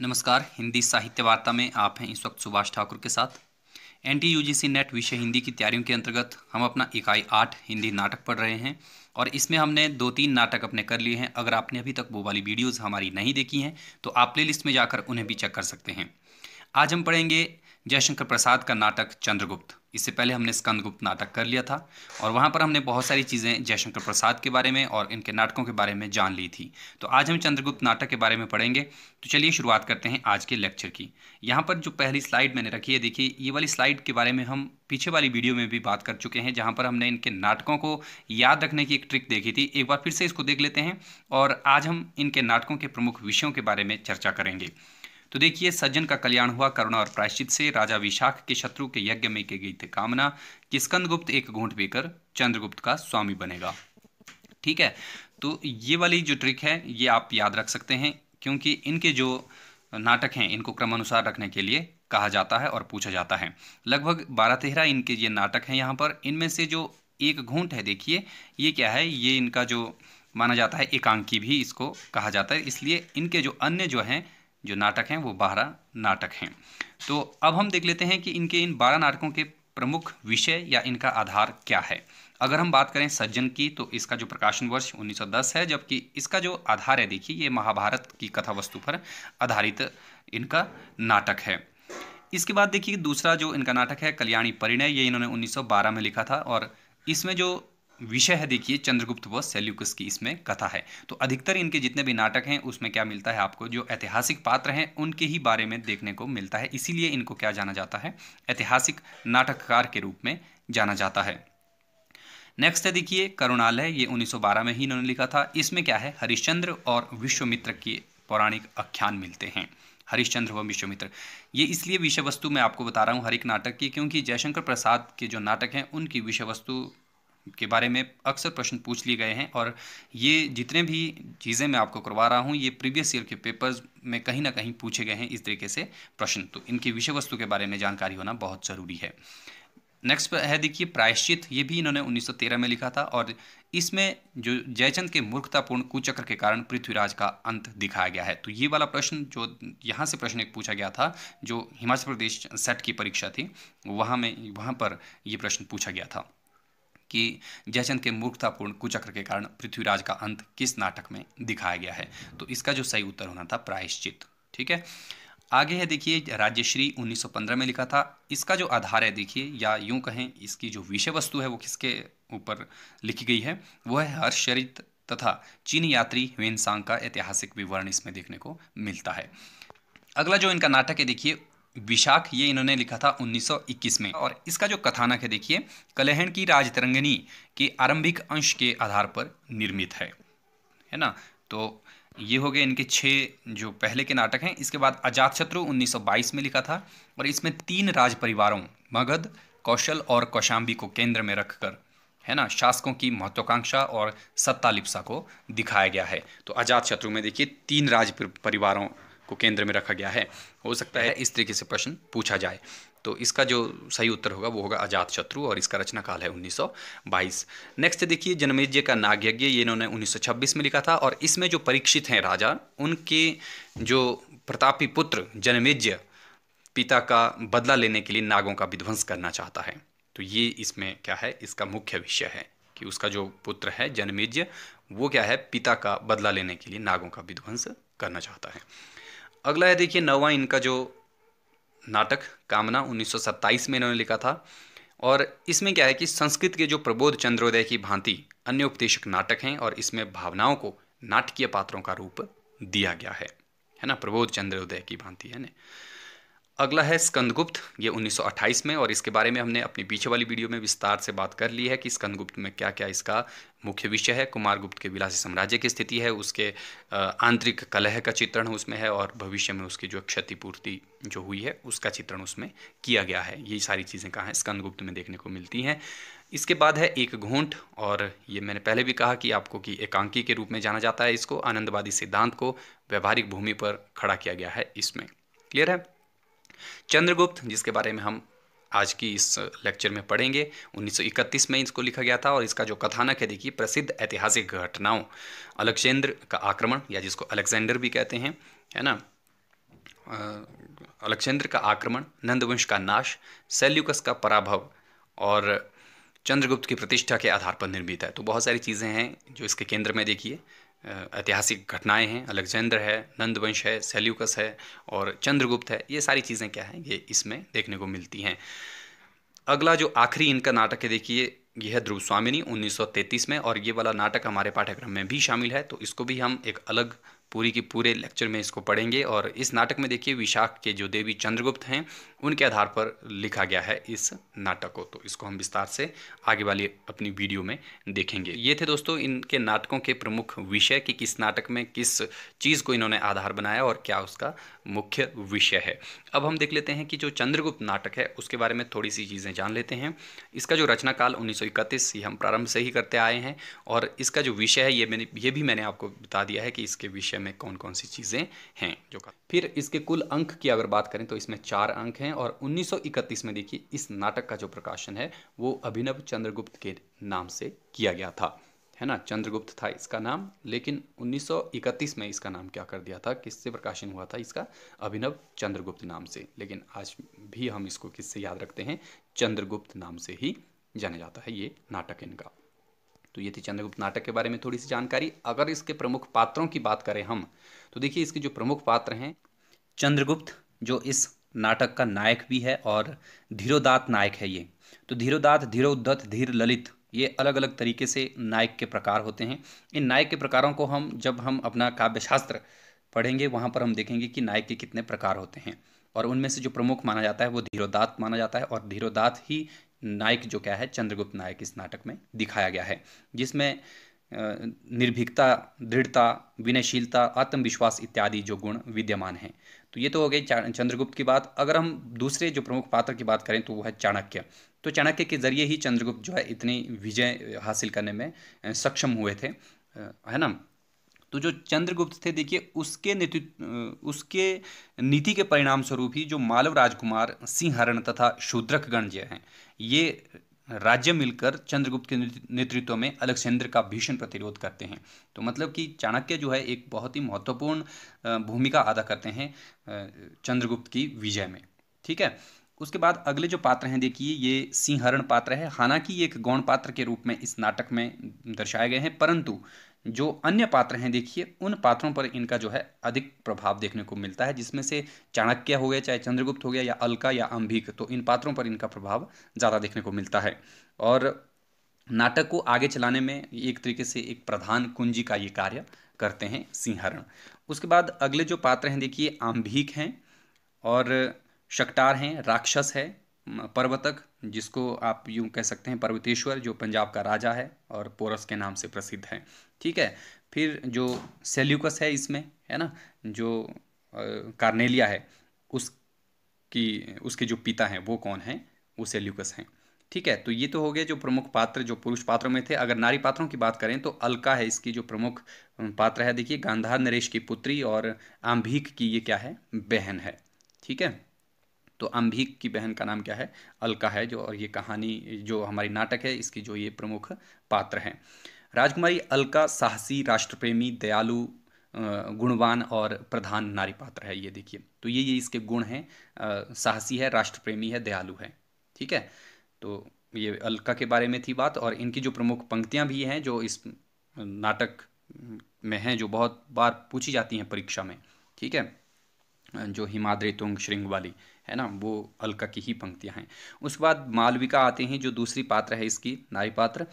नमस्कार हिंदी साहित्य वार्ता में आप हैं इस वक्त सुभाष ठाकुर के साथ N T U G C NET विषय हिंदी की तैयारियों के अंतर्गत हम अपना इकाई आठ हिंदी नाटक पढ़ रहे हैं और इसमें हमने दो तीन नाटक अपने कर लिए हैं अगर आपने अभी तक वो वाली वीडियोज़ हमारी नहीं देखी हैं तो आप प्ले लिस्ट में जाकर उन्हें भी चेक कर सकते हैं आज हम पढ़ेंगे जयशंकर प्रसाद का नाटक चंद्रगुप्त इससे पहले हमने स्कंदगुप्त नाटक कर लिया था और वहाँ पर हमने बहुत सारी चीज़ें जयशंकर प्रसाद के बारे में और इनके नाटकों के बारे में जान ली थी तो आज हम चंद्रगुप्त नाटक के बारे में पढ़ेंगे तो चलिए शुरुआत करते हैं आज के लेक्चर की यहाँ पर जो पहली स्लाइड मैंने रखी है देखिए ये वाली स्लाइड के बारे में हम पीछे वाली वीडियो में भी बात कर चुके हैं जहाँ पर हमने इनके नाटकों को याद रखने की एक ट्रिक देखी थी एक बार फिर से इसको देख लेते हैं और आज हम इनके नाटकों के प्रमुख विषयों के बारे में चर्चा करेंगे तो देखिए सज्जन का कल्याण हुआ करुणा और प्रायश्चित से राजा विशाख के शत्रु के यज्ञ में की गई थी कामना कि स्कंदगुप्त एक घूंट पीकर चंद्रगुप्त का स्वामी बनेगा ठीक है तो ये वाली जो ट्रिक है ये आप याद रख सकते हैं क्योंकि इनके जो नाटक हैं इनको क्रमानुसार रखने के लिए कहा जाता है और पूछा जाता है लगभग बारह तेरह इनके ये नाटक हैं यहाँ पर इनमें से जो एक घूंट है देखिए ये क्या है ये इनका जो माना जाता है एकांकी भी इसको कहा जाता है इसलिए इनके जो अन्य जो हैं जो नाटक हैं वो बारह नाटक हैं तो अब हम देख लेते हैं कि इनके इन बारह नाटकों के प्रमुख विषय या इनका आधार क्या है अगर हम बात करें सज्जन की तो इसका जो प्रकाशन वर्ष 1910 है जबकि इसका जो आधार है देखिए ये महाभारत की कथा वस्तु पर आधारित इनका नाटक है इसके बाद देखिए दूसरा जो इनका नाटक है कल्याणी परिणय ये इन्होंने 1912 में लिखा था और इसमें जो विषय है देखिए चंद्रगुप्त व सेल्यूकस की इसमें कथा है तो अधिकतर इनके जितने भी नाटक हैं उसमें क्या मिलता है आपको जो ऐतिहासिक पात्र हैं उनके ही बारे में देखने को मिलता है इसीलिए इनको क्या जाना जाता है ऐतिहासिक नाटककार के रूप में जाना जाता है नेक्स्ट है देखिए करुणालय ये 1912 में ही इन्होंने लिखा था इसमें क्या है हरिश्चंद्र और विश्वमित्र के पौराणिक आख्यान मिलते हैं हरिश्चंद्र व विश्वमित्र ये इसलिए विषय वस्तु मैं आपको बता रहा हूँ हर एक नाटक की क्योंकि जयशंकर प्रसाद के जो नाटक हैं उनकी विषय वस्तु के बारे में अक्सर प्रश्न पूछ लिए गए हैं और ये जितने भी चीज़ें मैं आपको करवा रहा हूँ ये प्रीवियस ईयर के पेपर्स में कहीं ना कहीं पूछे गए हैं इस तरीके से प्रश्न तो इनकी विषय वस्तु के बारे में जानकारी होना बहुत ज़रूरी है नेक्स्ट है देखिए प्रायश्चित ये भी इन्होंने 1913 में लिखा था और इसमें जो जयचंद के मूर्खतापूर्ण कुचक्र के कारण पृथ्वीराज का अंत दिखाया गया है तो ये वाला प्रश्न जो यहाँ से प्रश्न एक पूछा गया था जो हिमाचल प्रदेश सेट की परीक्षा थी वहाँ में वहाँ पर ये प्रश्न पूछा गया था कि जयचंद के मूर्खतापूर्ण कुचक्र के कारण पृथ्वीराज का अंत किस नाटक में दिखाया गया है तो इसका जो सही उत्तर होना था प्रायश्चित ठीक है आगे है देखिए राज्यश्री 1915 में लिखा था इसका जो आधार है देखिए या यूं कहें इसकी जो विषय वस्तु है वो किसके ऊपर लिखी गई है वो है हर्षरित तथा चीनी यात्री वेनसांग का ऐतिहासिक विवरण इसमें देखने को मिलता है अगला जो इनका नाटक है देखिए विशाख ये इन्होंने लिखा था 1921 में और इसका जो कथानक है देखिए कलहण की राजतरंगनी के आरंभिक अंश के आधार पर निर्मित है है ना तो ये हो गए इनके छः जो पहले के नाटक हैं इसके बाद अजातशत्रु 1922 में लिखा था और इसमें तीन राज परिवारों मगध कौशल और कौशाम्बी को केंद्र में रखकर है ना शासकों की महत्वाकांक्षा और सत्ता लिप्सा को दिखाया गया है तो अजातशत्रु में देखिए तीन राज परिवारों को केंद्र में रखा गया है हो सकता है इस तरीके से प्रश्न पूछा जाए तो इसका जो सही उत्तर होगा वो होगा अजात शत्रु और इसका रचना काल है 1922 नेक्स्ट देखिए जनमेज्य का नागयज्ञ ये इन्होंने 1926 में लिखा था और इसमें जो परीक्षित हैं राजा उनके जो प्रतापी पुत्र जनमेज्य पिता का बदला लेने के लिए नागों का विध्वंस करना चाहता है तो ये इसमें क्या है इसका मुख्य विषय है कि उसका जो पुत्र है जनमेज्य वो क्या है पिता का बदला लेने के लिए नागों का विध्वंस करना चाहता है अगला है देखिए नवा इनका जो नाटक कामना 1927 में इन्होंने लिखा था और इसमें क्या है कि संस्कृत के जो प्रबोध चंद्रोदय की भांति अन्य उपदेशक नाटक हैं और इसमें भावनाओं को नाटकीय पात्रों का रूप दिया गया है है ना प्रबोध चंद्रोदय की भांति है ना अगला है स्कंदगुप्त ये 1928 में और इसके बारे में हमने अपनी पीछे वाली वीडियो में विस्तार से बात कर ली है कि स्कंदगुप्त में क्या क्या इसका मुख्य विषय है कुमार गुप्त के विलासी साम्राज्य की स्थिति है उसके आंतरिक कलह का चित्रण उसमें है और भविष्य में उसकी जो क्षतिपूर्ति जो हुई है उसका चित्रण उसमें किया गया है ये सारी चीज़ें कहाँ हैं स्कंदगुप्त में देखने को मिलती हैं इसके बाद है एक घोंट और ये मैंने पहले भी कहा कि आपको कि एकांकी के रूप में जाना जाता है इसको आनंदवादी सिद्धांत को व्यवहारिक भूमि पर खड़ा किया गया है इसमें क्लियर है चंद्रगुप्त जिसके बारे में हम आज की इस लेक्चर में पढ़ेंगे 1931 में इसको लिखा गया था और इसका जो कथानक है देखिए प्रसिद्ध ऐतिहासिक घटनाओं अलेक्जेंद्र का आक्रमण या जिसको अलेक्जेंडर भी कहते हैं है ना अलेक्जेंद्र का आक्रमण नंदवंश का नाश सेल्युकस का पराभव और चंद्रगुप्त की प्रतिष्ठा के आधार पर निर्मित है तो बहुत सारी चीज़ें हैं जो इसके केंद्र में देखिए ऐतिहासिक घटनाएं हैं अलेक्जेंडर है नंदवंश है सेल्यूकस है और चंद्रगुप्त है ये सारी चीज़ें क्या हैं ये इसमें देखने को मिलती हैं अगला जो आखिरी इनका नाटक है देखिए यह ध्रुव स्वामिनी उन्नीस में और ये वाला नाटक हमारे पाठ्यक्रम में भी शामिल है तो इसको भी हम एक अलग पूरी की पूरे लेक्चर में इसको पढ़ेंगे और इस नाटक में देखिए विशाख के जो देवी चंद्रगुप्त हैं उनके आधार पर लिखा गया है इस नाटक को तो इसको हम विस्तार से आगे वाली अपनी वीडियो में देखेंगे ये थे दोस्तों इनके नाटकों के प्रमुख विषय कि किस नाटक में किस चीज़ को इन्होंने आधार बनाया और क्या उसका मुख्य विषय है अब हम देख लेते हैं कि जो चंद्रगुप्त नाटक है उसके बारे में थोड़ी सी चीज़ें जान लेते हैं इसका जो रचनाकाल उन्नीस ये हम प्रारंभ से ही करते आए हैं और इसका जो विषय है ये मैंने ये भी मैंने आपको बता दिया है कि इसके विषय में कौन कौन सी चीज़ें हैं जो फिर इसके कुल अंक की अगर बात करें तो इसमें चार अंक हैं और 1931 में देखिए इस नाटक का जो प्रकाशन है वो अभिनव चंद्रगुप्त के नाम से किया गया था है ना चंद्रगुप्त था इसका नाम लेकिन 1931 में इसका नाम क्या कर दिया था किससे प्रकाशन हुआ था इसका अभिनव चंद्रगुप्त नाम से लेकिन आज भी हम इसको किससे याद रखते हैं चंद्रगुप्त नाम से ही जाना जाता है ये नाटक इनका तो ये थी चंद्रगुप्त नाटक के बारे में थोड़ी सी जानकारी अगर इसके प्रमुख पात्रों की बात करें हम तो देखिए इसके जो प्रमुख पात्र हैं चंद्रगुप्त जो इस नाटक का नायक भी है और धीरोदात नायक है ये तो धीरोदात धीरोदत्त धीर ललित ये अलग अलग तरीके से नायक के प्रकार होते हैं इन नायक के प्रकारों को हम जब हम अपना काव्यशास्त्र पढ़ेंगे वहाँ पर हम देखेंगे कि नायक के कितने प्रकार होते हैं और उनमें से जो प्रमुख माना जाता है वो धीरोदात माना जाता है और धीरोदात ही नायक जो क्या है चंद्रगुप्त नायक इस नाटक में दिखाया गया है जिसमें निर्भीकता दृढ़ता विनयशीलता आत्मविश्वास इत्यादि जो गुण विद्यमान हैं तो ये तो हो गई चंद्रगुप्त की बात अगर हम दूसरे जो प्रमुख पात्र की बात करें तो वो है चाणक्य तो चाणक्य के जरिए ही चंद्रगुप्त जो है इतनी विजय हासिल करने में सक्षम हुए थे है ना तो जो चंद्रगुप्त थे देखिए उसके नेतृत्व उसके नीति के परिणाम स्वरूप ही जो मालव राजकुमार सिंहरण तथा शूद्रक गणजय हैं ये राज्य मिलकर चंद्रगुप्त के नेतृत्व में अलेक्जेंद्र का भीषण प्रतिरोध करते हैं तो मतलब कि चाणक्य जो है एक बहुत ही महत्वपूर्ण भूमिका अदा करते हैं चंद्रगुप्त की विजय में ठीक है उसके बाद अगले जो पात्र हैं देखिए ये सिंहरण पात्र है हालांकि ये एक गौण पात्र के रूप में इस नाटक में दर्शाए गए हैं परंतु जो अन्य पात्र हैं देखिए उन पात्रों पर इनका जो है अधिक प्रभाव देखने को मिलता है जिसमें से चाणक्य हो गया चाहे चंद्रगुप्त हो गया या अलका या अंबिक तो इन पात्रों पर इनका प्रभाव ज़्यादा देखने को मिलता है और नाटक को आगे चलाने में एक तरीके से एक प्रधान कुंजी का ये कार्य करते हैं सिंहरण उसके बाद अगले जो पात्र हैं देखिए आम्भीक हैं और शक्टार हैं राक्षस है पर्वतक जिसको आप यूं कह सकते हैं पर्वतेश्वर जो पंजाब का राजा है और पोरस के नाम से प्रसिद्ध है ठीक है फिर जो सेल्यूकस है इसमें है ना जो कार्नेलिया है उसकी उसके जो पिता हैं वो कौन हैं वो सेल्यूकस हैं ठीक है तो ये तो हो गए जो प्रमुख पात्र जो पुरुष पात्रों में थे अगर नारी पात्रों की बात करें तो अलका है इसकी जो प्रमुख पात्र है देखिए गांधार नरेश की पुत्री और आम्भीक की ये क्या है बहन है ठीक है तो अम्भीक की बहन का नाम क्या है अलका है जो और ये कहानी जो हमारी नाटक है इसकी जो ये प्रमुख पात्र हैं राजकुमारी अलका साहसी राष्ट्रप्रेमी दयालु गुणवान और प्रधान नारी पात्र है ये देखिए तो ये ये इसके गुण हैं साहसी है राष्ट्रप्रेमी है दयालु है ठीक है तो ये अलका के बारे में थी बात और इनकी जो प्रमुख पंक्तियाँ भी हैं जो इस नाटक में हैं जो बहुत बार पूछी जाती हैं परीक्षा में ठीक है जो हिमाद्री तुंग श्रृंग वाली है ना वो अलका की ही पंक्तियाँ हैं उसके बाद मालविका आते हैं जो दूसरी पात्र है इसकी नारी पात्र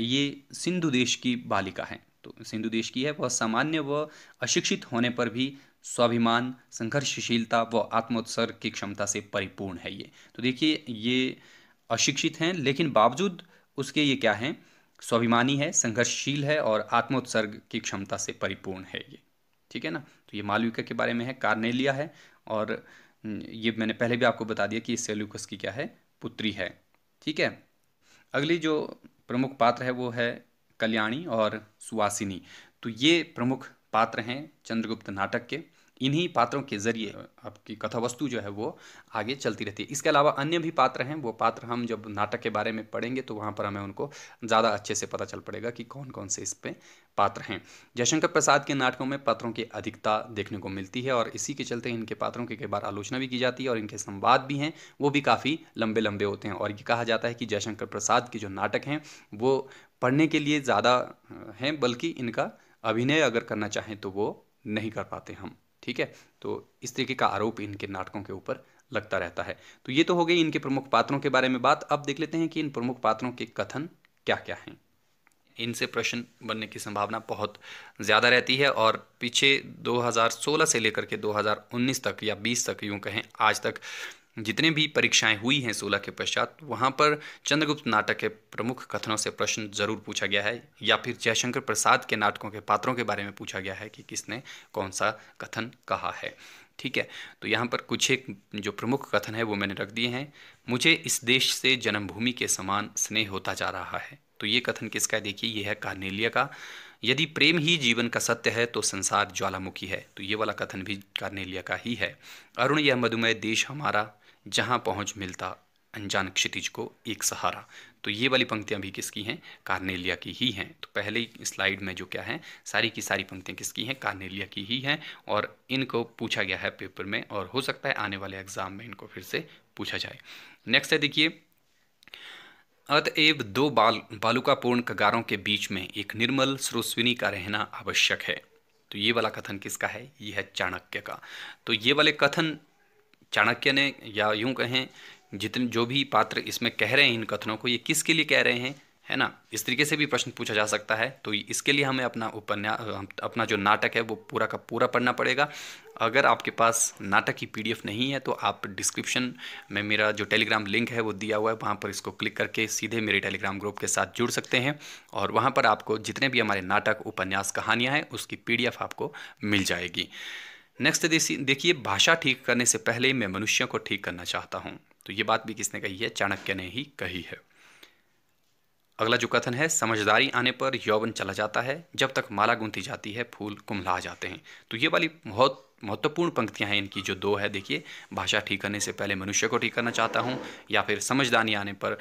ये सिंधु देश की बालिका है तो सिंधु देश की है वह सामान्य व अशिक्षित होने पर भी स्वाभिमान संघर्षशीलता व आत्मोत्सर्ग की क्षमता से परिपूर्ण है ये तो देखिए ये अशिक्षित हैं लेकिन बावजूद उसके ये क्या हैं स्वाभिमानी है संघर्षशील है और आत्मोत्सर्ग की क्षमता से परिपूर्ण है ये ठीक है ना तो ये मालविका के बारे में है कार्नेलिया है और हम्म, ये मैंने पहले भी आपको बता दिया कि सेल्यूकस की क्या है पुत्री है ठीक है अगली जो प्रमुख पात्र है वो है कल्याणी और सुवासिनी तो ये प्रमुख पात्र हैं चंद्रगुप्त नाटक के इन्हीं पात्रों के जरिए आपकी कथा वस्तु जो है वो आगे चलती रहती है इसके अलावा अन्य भी पात्र हैं वो पात्र हम जब नाटक के बारे में पढ़ेंगे तो वहाँ पर हमें उनको ज़्यादा अच्छे से पता चल पड़ेगा कि कौन कौन से इस पर पात्र हैं जयशंकर प्रसाद के नाटकों में पात्रों की अधिकता देखने को मिलती है और इसी के चलते इनके पात्रों की कई बार आलोचना भी की जाती है और इनके संवाद भी हैं वो भी काफ़ी लंबे लंबे होते हैं और ये कहा जाता है कि जयशंकर प्रसाद के जो नाटक हैं वो पढ़ने के लिए ज़्यादा हैं बल्कि इनका अभिनय अगर करना चाहें तो वो नहीं कर पाते हम ठीक है तो इस तरीके का आरोप इनके नाटकों के ऊपर लगता रहता है तो ये तो हो गई इनके प्रमुख पात्रों के बारे में बात अब देख लेते हैं कि इन प्रमुख पात्रों के कथन क्या क्या हैं इनसे प्रश्न बनने की संभावना बहुत ज़्यादा रहती है और पीछे 2016 से लेकर के 2019 तक या 20 तक यूँ कहें आज तक जितने भी परीक्षाएं हुई हैं सोलह के पश्चात वहाँ पर चंद्रगुप्त नाटक के प्रमुख कथनों से प्रश्न जरूर पूछा गया है या फिर जयशंकर प्रसाद के नाटकों के पात्रों के बारे में पूछा गया है कि किसने कौन सा कथन कहा है ठीक है तो यहाँ पर कुछ एक जो प्रमुख कथन है वो मैंने रख दिए हैं मुझे इस देश से जन्मभूमि के समान स्नेह होता जा रहा है तो ये कथन किसका देखिए ये है कार्नेलिया का यदि प्रेम ही जीवन का सत्य है तो संसार ज्वालामुखी है तो ये वाला कथन भी कार्नेलिया का ही है अरुण यह मधुमेह देश हमारा जहाँ पहुँच मिलता अनजान क्षितिज को एक सहारा तो ये वाली पंक्तियाँ भी किसकी हैं कार्नेलिया की ही हैं तो पहले स्लाइड में जो क्या है सारी की सारी पंक्तियाँ किसकी हैं कार्नेलिया की ही हैं और इनको पूछा गया है पेपर में और हो सकता है आने वाले एग्जाम में इनको फिर से पूछा जाए नेक्स्ट है देखिए अतएव दो बाल बालुकापूर्ण कगारों के बीच में एक निर्मल स्रोस्विनी का रहना आवश्यक है तो ये वाला कथन किसका है ये है चाणक्य का तो ये वाले कथन चाणक्य ने या यूं कहें जितने जो भी पात्र इसमें कह रहे हैं इन कथनों को ये किसके लिए कह रहे हैं है ना इस तरीके से भी प्रश्न पूछा जा सकता है तो इसके लिए हमें अपना उपन्यास अपना जो नाटक है वो पूरा का पूरा पढ़ना पड़ेगा अगर आपके पास नाटक की पीडीएफ नहीं है तो आप डिस्क्रिप्शन में मेरा जो टेलीग्राम लिंक है वो दिया हुआ है वहाँ पर इसको क्लिक करके सीधे मेरे टेलीग्राम ग्रुप के साथ जुड़ सकते हैं और वहाँ पर आपको जितने भी हमारे नाटक उपन्यास कहानियाँ हैं उसकी पी आपको मिल जाएगी नेक्स्ट देखिए भाषा ठीक करने से पहले मैं मनुष्य को ठीक करना चाहता हूँ तो ये बात भी किसने कही है चाणक्य ने ही कही है अगला जो कथन है समझदारी आने पर यौवन चला जाता है जब तक माला गुंथी जाती है फूल कुमला जाते हैं तो ये वाली बहुत महत्वपूर्ण पंक्तियां हैं इनकी जो दो है देखिए भाषा ठीक करने से पहले मनुष्य को ठीक करना चाहता हूँ या फिर समझदारी आने पर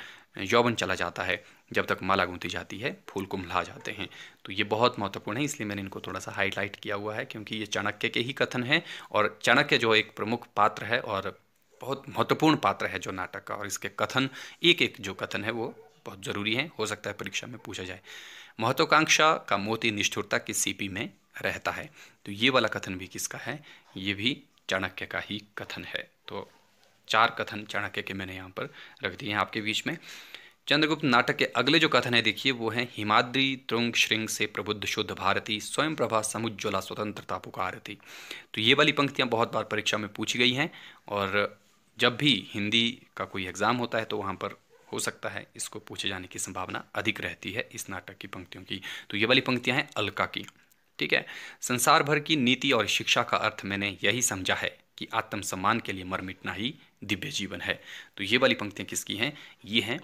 यौवन चला जाता है जब तक माला गूंथी जाती है फूल कुंभला जाते हैं तो ये बहुत महत्वपूर्ण है इसलिए मैंने इनको थोड़ा सा हाईलाइट किया हुआ है क्योंकि ये चाणक्य के ही कथन है और चाणक्य जो एक प्रमुख पात्र है और बहुत महत्वपूर्ण पात्र है जो नाटक का और इसके कथन एक एक जो कथन है वो बहुत जरूरी है हो सकता है परीक्षा में पूछा जाए महत्वाकांक्षा का मोती निष्ठुरता की सीपी में रहता है तो ये वाला कथन भी किसका है ये भी चाणक्य का ही कथन है तो चार कथन चाणक्य के मैंने यहाँ पर रख दिए हैं आपके बीच में चंद्रगुप्त नाटक के अगले जो कथन है देखिए वो है हिमाद्री त्रुंग श्रृंग से प्रबुद्ध शुद्ध भारती स्वयं प्रभा समुज्ज्वला स्वतंत्रता पुकारती तो ये वाली पंक्तियाँ बहुत बार परीक्षा में पूछी गई हैं और जब भी हिंदी का कोई एग्ज़ाम होता है तो वहाँ पर हो सकता है इसको पूछे जाने की संभावना अधिक रहती है इस नाटक की पंक्तियों की तो ये वाली पंक्तियाँ हैं अलका की ठीक है संसार भर की नीति और शिक्षा का अर्थ मैंने यही समझा है कि आत्मसम्मान के लिए मर मिटना ही दिव्य जीवन है तो ये वाली पंक्तियाँ किसकी हैं ये हैं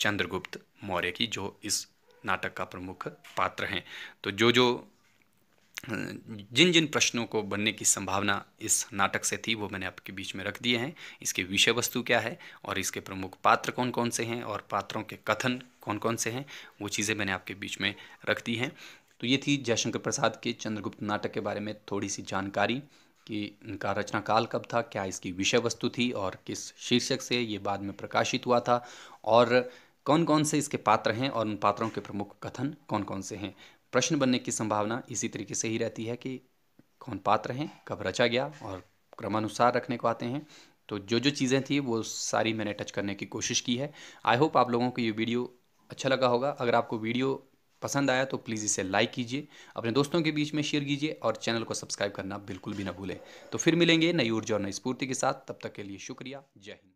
चंद्रगुप्त मौर्य की जो इस नाटक का प्रमुख पात्र हैं तो जो जो जिन जिन प्रश्नों को बनने की संभावना इस नाटक से थी वो मैंने आपके बीच में रख दिए हैं इसके विषय वस्तु क्या है और इसके प्रमुख पात्र कौन कौन से हैं और पात्रों के कथन कौन कौन से हैं वो चीज़ें मैंने आपके बीच में रख दी हैं तो ये थी जयशंकर प्रसाद के चंद्रगुप्त नाटक के बारे में थोड़ी सी जानकारी कि इनका रचना काल कब था क्या इसकी विषय वस्तु थी और किस शीर्षक से ये बाद में प्रकाशित हुआ था और कौन कौन से इसके पात्र हैं और उन पात्रों के प्रमुख कथन कौन कौन से हैं प्रश्न बनने की संभावना इसी तरीके से ही रहती है कि कौन पात्र हैं कब रचा गया और क्रमानुसार रखने को आते हैं तो जो जो चीज़ें थी वो सारी मैंने टच करने की कोशिश की है आई होप आप लोगों को ये वीडियो अच्छा लगा होगा अगर आपको वीडियो पसंद आया तो प्लीज़ इसे लाइक कीजिए अपने दोस्तों के बीच में शेयर कीजिए और चैनल को सब्सक्राइब करना बिल्कुल भी ना भूलें तो फिर मिलेंगे नई ऊर्जा और नई स्फूर्ति के साथ तब तक के लिए शुक्रिया जय हिंद